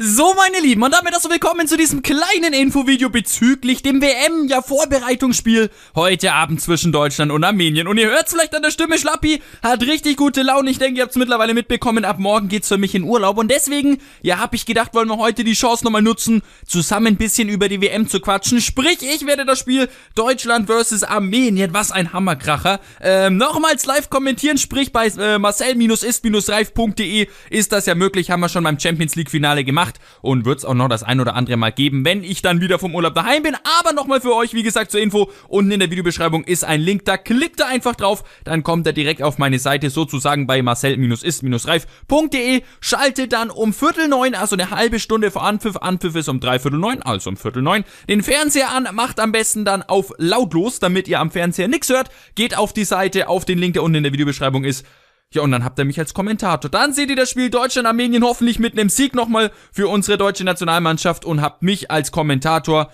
So, meine Lieben, und damit also willkommen zu diesem kleinen Infovideo bezüglich dem WM-Vorbereitungsspiel heute Abend zwischen Deutschland und Armenien. Und ihr hört vielleicht an der Stimme, Schlappi hat richtig gute Laune. Ich denke, ihr habt es mittlerweile mitbekommen. Ab morgen geht's für mich in Urlaub. Und deswegen, ja, hab ich gedacht, wollen wir heute die Chance nochmal nutzen, zusammen ein bisschen über die WM zu quatschen. Sprich, ich werde das Spiel Deutschland versus Armenien, was ein Hammerkracher, ähm, nochmals live kommentieren. Sprich, bei äh, marcel-ist-reif.de ist das ja möglich. Haben wir schon beim Champions League-Finale gemacht gemacht und wird es auch noch das ein oder andere Mal geben, wenn ich dann wieder vom Urlaub daheim bin. Aber nochmal für euch, wie gesagt, zur Info, unten in der Videobeschreibung ist ein Link, da klickt ihr einfach drauf, dann kommt er direkt auf meine Seite, sozusagen bei marcel-ist-reif.de, schaltet dann um Viertel neun, also eine halbe Stunde vor Anpfiff, Anpfiff ist um drei Viertel neun, also um Viertel neun, den Fernseher an, macht am besten dann auf lautlos, damit ihr am Fernseher nichts hört, geht auf die Seite, auf den Link, der unten in der Videobeschreibung ist, ja, und dann habt ihr mich als Kommentator. Dann seht ihr das Spiel Deutschland-Armenien hoffentlich mit einem Sieg nochmal für unsere deutsche Nationalmannschaft und habt mich als Kommentator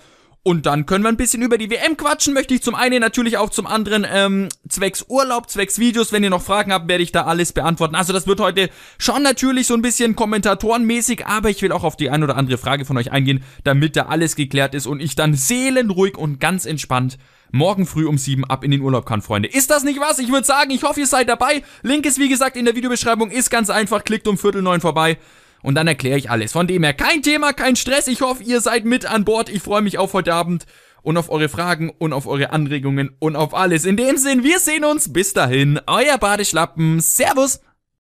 und dann können wir ein bisschen über die WM quatschen, möchte ich zum einen natürlich auch zum anderen ähm, zwecks Urlaub, zwecks Videos. Wenn ihr noch Fragen habt, werde ich da alles beantworten. Also das wird heute schon natürlich so ein bisschen kommentatorenmäßig, aber ich will auch auf die ein oder andere Frage von euch eingehen, damit da alles geklärt ist und ich dann seelenruhig und ganz entspannt morgen früh um sieben ab in den Urlaub kann, Freunde. Ist das nicht was? Ich würde sagen, ich hoffe, ihr seid dabei. Link ist wie gesagt in der Videobeschreibung, ist ganz einfach, klickt um Viertel neun vorbei und dann erkläre ich alles. Von dem her kein Thema, kein Stress. Ich hoffe, ihr seid mit an Bord. Ich freue mich auf heute Abend und auf eure Fragen und auf eure Anregungen und auf alles. In dem Sinn, wir sehen uns. Bis dahin, euer Badeschlappen. Servus.